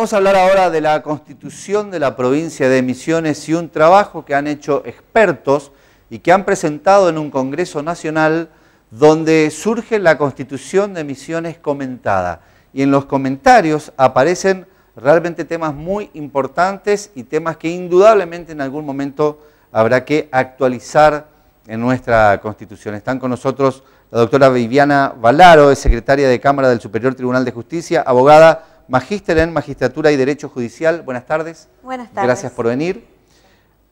Vamos a hablar ahora de la constitución de la provincia de Misiones y un trabajo que han hecho expertos y que han presentado en un Congreso Nacional donde surge la constitución de Misiones comentada. Y en los comentarios aparecen realmente temas muy importantes y temas que indudablemente en algún momento habrá que actualizar en nuestra constitución. Están con nosotros la doctora Viviana Valaro, es secretaria de Cámara del Superior Tribunal de Justicia, abogada magíster en Magistratura y Derecho Judicial. Buenas tardes. Buenas tardes. Gracias por venir.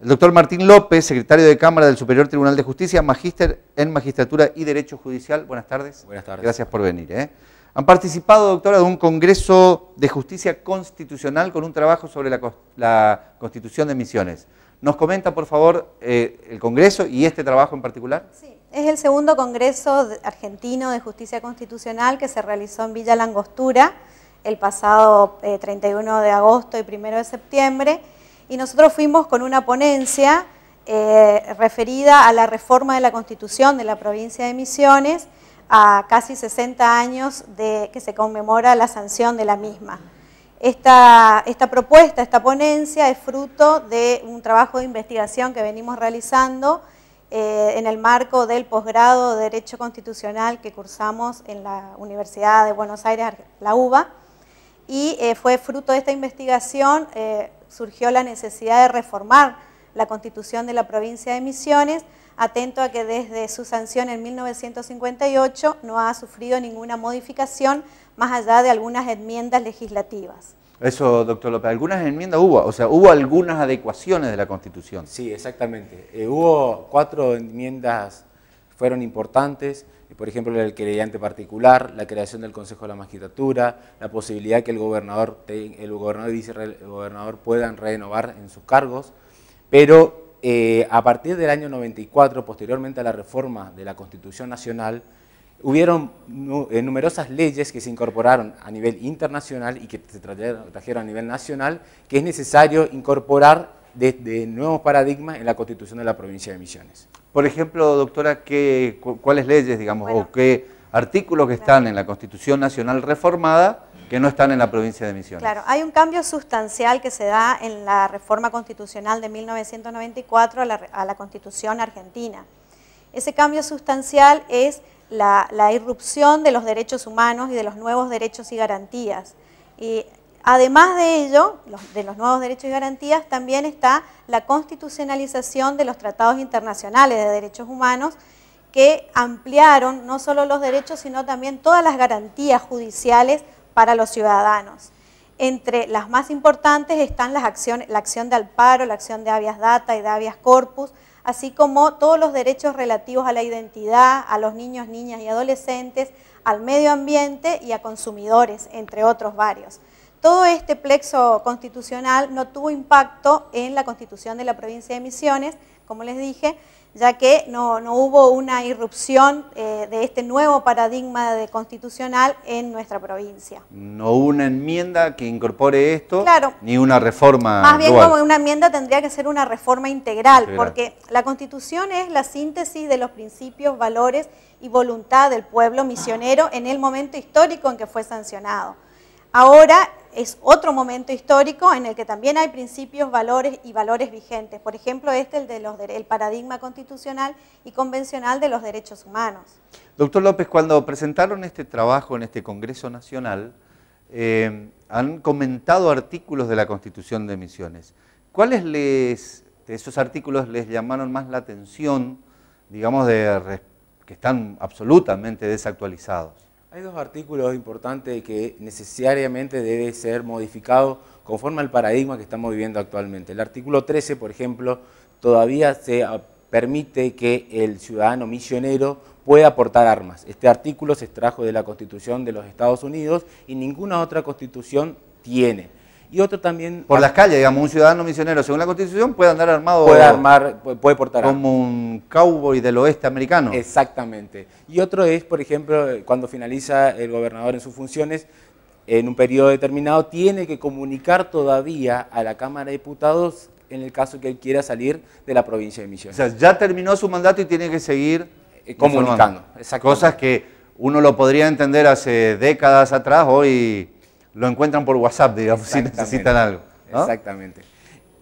El doctor Martín López, secretario de Cámara del Superior Tribunal de Justicia, magíster en Magistratura y Derecho Judicial. Buenas tardes. Buenas tardes. Gracias por venir. ¿eh? Han participado, doctora, de un Congreso de Justicia Constitucional con un trabajo sobre la, Constitución de Misiones. ¿Nos comenta, por favor, eh, el Congreso y este trabajo en particular? Sí, es el segundo Congreso argentino de Justicia Constitucional que se realizó en Villa Langostura el pasado 31 eh, de agosto y 1 de septiembre, y nosotros fuimos con una ponencia eh, referida a la reforma de la Constitución de la provincia de Misiones a casi 60 años de que se conmemora la sanción de la misma. Esta, esta propuesta, esta ponencia es fruto de un trabajo de investigación que venimos realizando eh, en el marco del posgrado de Derecho Constitucional que cursamos en la Universidad de Buenos Aires, la UBA, y eh, fue fruto de esta investigación, eh, surgió la necesidad de reformar la constitución de la provincia de Misiones, atento a que desde su sanción en 1958 no ha sufrido ninguna modificación más allá de algunas enmiendas legislativas. Eso, doctor López, algunas enmiendas hubo, o sea, hubo algunas adecuaciones de la Constitución. Sí, exactamente. Eh, hubo cuatro enmiendas, fueron importantes por ejemplo, el querellante particular, la creación del Consejo de la Magistratura, la posibilidad que el gobernador, el gobernador y vicegobernador puedan renovar en sus cargos, pero eh, a partir del año 94, posteriormente a la reforma de la Constitución Nacional, hubieron eh, numerosas leyes que se incorporaron a nivel internacional y que se trajeron a nivel nacional, que es necesario incorporar de nuevos paradigmas en la constitución de la provincia de Misiones. Por ejemplo, doctora, ¿qué, ¿cuáles leyes, digamos, o qué artículos que están en la Constitución Nacional reformada que no están en la provincia de Misiones? Claro, hay un cambio sustancial que se da en la reforma constitucional de 1994 a la, Constitución argentina. Ese cambio sustancial es la, irrupción de los derechos humanos y de los nuevos derechos y garantías. Y Además de ello, de los nuevos derechos y garantías, también está la constitucionalización de los tratados internacionales de derechos humanos que ampliaron no solo los derechos, sino también todas las garantías judiciales para los ciudadanos. Entre las más importantes están la acción de Alparo, la acción de habeas data y de habeas corpus, así como todos los derechos relativos a la identidad, a los niños, niñas y adolescentes, al medio ambiente y a consumidores, entre otros varios. Todo este plexo constitucional no tuvo impacto en la constitución de la provincia de Misiones, como les dije, ya que no, hubo una irrupción eh, de este nuevo paradigma constitucional en nuestra provincia. No hubo una enmienda que incorpore esto, claro. ni una reforma. Más bien como una enmienda tendría que ser una reforma integral, integral, porque la constitución es la síntesis de los principios, valores y voluntad del pueblo misionero en el momento histórico en que fue sancionado. Ahora es otro momento histórico en el que también hay principios, valores y valores vigentes. Por ejemplo, este el paradigma constitucional y convencional de los derechos humanos. Doctor López, cuando presentaron este trabajo en este Congreso Nacional, eh, han comentado artículos de la Constitución de Misiones. ¿Cuáles de esos artículos les llamaron más la atención, digamos, que están absolutamente desactualizados? Hay dos artículos importantes que necesariamente debe ser modificado conforme al paradigma que estamos viviendo actualmente. El artículo 13, por ejemplo, todavía se permite que el ciudadano misionero pueda aportar armas. Este artículo se extrajo de la Constitución de los Estados Unidos y ninguna otra constitución tiene y otro también... Por las calles, digamos, un ciudadano misionero, según la Constitución, puede andar armado... Puede armar, puede portar Como un cowboy del oeste americano. Exactamente. Y otro es, por ejemplo, eh, cuando finaliza el gobernador en sus funciones, en un periodo determinado, tiene que comunicar todavía a la Cámara de Diputados en el caso que él quiera salir de la provincia de Misiones. O sea, ya terminó su mandato y tiene que seguir eh, comunicando. Cosas que uno lo podría entender hace décadas atrás, hoy lo encuentran por WhatsApp, digamos, si necesitan algo. Exactamente.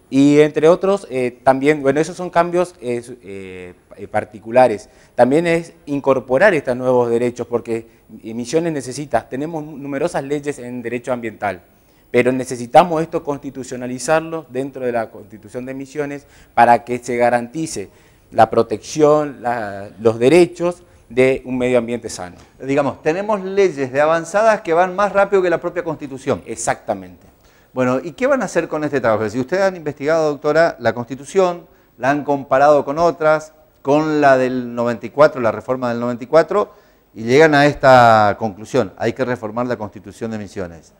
Y entre otros, eh, también, bueno, esos son cambios eh, eh, particulares. También es incorporar estos nuevos derechos, porque Misiones necesita, tenemos numerosas leyes en derecho ambiental, pero necesitamos esto constitucionalizarlo dentro de la constitución de Misiones para que se garantice la protección, los derechos de un medio ambiente sano. Digamos, tenemos leyes de avanzadas que van más rápido que la propia Constitución. Exactamente. Bueno, ¿y qué van a hacer con este trabajo? Si ustedes han investigado, doctora, la Constitución, la han comparado con otras, con la del 94, la reforma del 94, y llegan a esta conclusión, hay que reformar la Constitución de Misiones.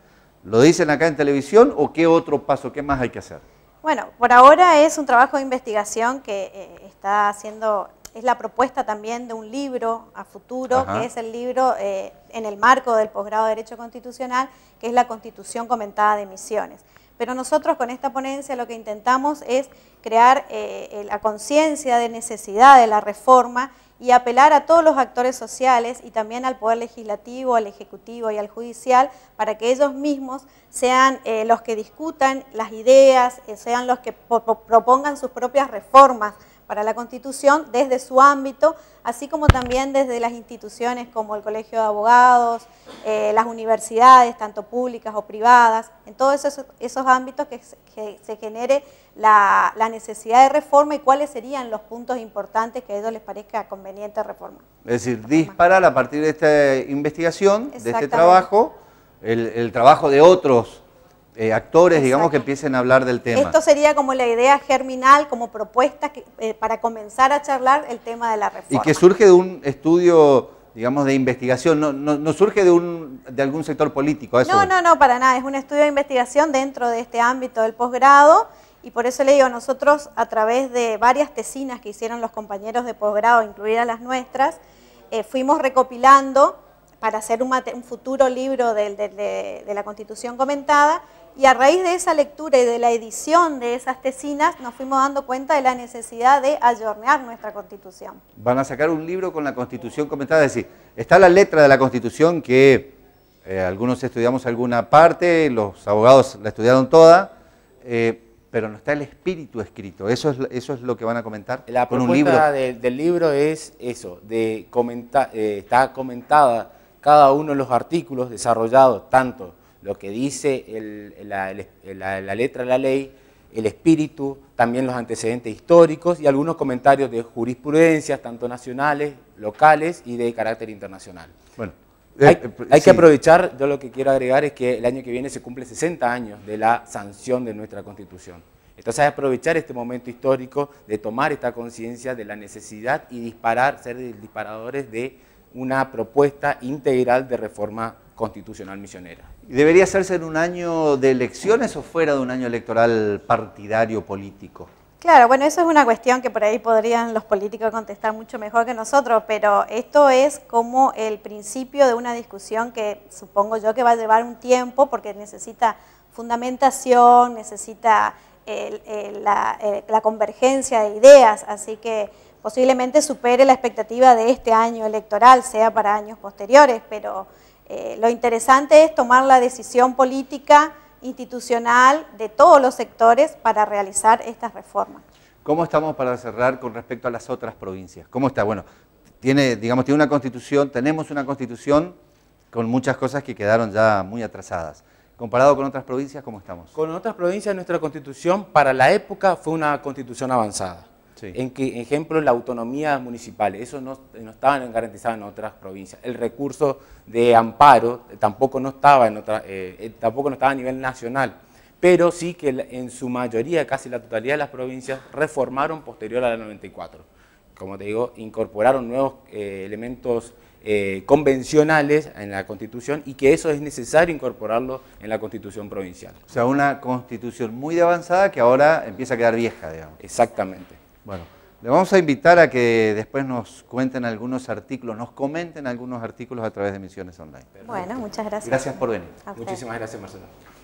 ¿Lo dicen acá en televisión o qué otro paso, qué más hay que hacer? Bueno, por ahora es un trabajo de investigación que eh, está haciendo es la propuesta también de un libro a futuro, que es el libro eh, en el marco del posgrado de Derecho Constitucional, que es la Constitución Comentada de Misiones. Pero nosotros con esta ponencia lo que intentamos es crear eh, la conciencia de necesidad de la reforma y apelar a todos los actores sociales y también al Poder Legislativo, al Ejecutivo y al Judicial para que ellos mismos sean eh, los que discutan las ideas, sean los que propongan sus propias reformas para la Constitución desde su ámbito, así como también desde las instituciones como el Colegio de Abogados, eh, las universidades, tanto públicas o privadas, en todos esos, ámbitos que se, genere la, necesidad de reforma y cuáles serían los puntos importantes que a ellos les parezca conveniente reformar. Es decir, disparar a partir de esta investigación, de este trabajo, el trabajo de otros eh, actores, digamos, que empiecen a hablar del tema. Esto sería como la idea germinal, como propuesta eh, para comenzar a charlar el tema de la reforma. Y que surge de un estudio digamos, de investigación, no, surge de, un, de algún sector político. No, no, no, para nada, es un estudio de investigación dentro de este ámbito del posgrado y por eso le digo, nosotros a través de varias tesinas que hicieron los compañeros de posgrado, incluidas las nuestras, eh, fuimos recopilando para hacer un, futuro libro de, de la Constitución comentada y a raíz de esa lectura y de la edición de esas tesinas, nos fuimos dando cuenta de la necesidad de ayornear nuestra Constitución. Van a sacar un libro con la Constitución comentada, es decir, está la letra de la Constitución que eh, algunos estudiamos alguna parte, los abogados la estudiaron toda, eh, pero no está el espíritu escrito. Eso es, lo que van a comentar la con propuesta del libro es eso, de comentar, eh, está comentada cada uno de los artículos desarrollados, tanto lo que dice la, letra de la ley, el espíritu, también los antecedentes históricos y algunos comentarios de jurisprudencias, tanto nacionales, locales y de carácter internacional. Bueno, hay, eh, eh, que aprovechar, yo lo que quiero agregar es que el año que viene se cumple 60 años de la sanción de nuestra Constitución. Entonces hay que aprovechar este momento histórico de tomar esta conciencia de la necesidad y disparar, ser disparadores de una propuesta integral de reforma constitucional misionera. ¿Debería hacerse en un año de elecciones o fuera de un año electoral partidario político? Claro, bueno, eso es una cuestión que por ahí podrían los políticos contestar mucho mejor que nosotros, pero esto es como el principio de una discusión que supongo yo que va a llevar un tiempo porque necesita fundamentación, necesita eh, eh, la, eh, la convergencia de ideas, así que posiblemente supere la expectativa de este año electoral, sea para años posteriores, pero eh, lo interesante es tomar la decisión política, institucional, de todos los sectores para realizar estas reformas. ¿Cómo estamos para cerrar con respecto a las otras provincias? ¿Cómo está? Bueno, tiene, digamos, tiene una constitución, tenemos una constitución con muchas cosas que quedaron ya muy atrasadas. Comparado con otras provincias, ¿cómo estamos? Con otras provincias, nuestra constitución para la época fue una constitución avanzada. En que, ejemplo, la autonomía municipal, eso no, no estaba garantizado en otras provincias. El recurso de amparo tampoco no estaba, en otra, eh, eh, tampoco no estaba a nivel nacional, pero sí que en su mayoría, casi la totalidad de las provincias, reformaron posterior a la 94. Como te digo, incorporaron nuevos eh, elementos convencionales en la Constitución y que eso es necesario incorporarlo en la Constitución provincial. O sea, una Constitución muy avanzada que ahora empieza a quedar vieja, digamos. Exactamente. Bueno, le vamos a invitar a que después nos cuenten algunos artículos, nos comenten algunos artículos a través de Misiones Online. Bueno, muchas gracias. Gracias por venir. Muchísimas gracias, Marcelo.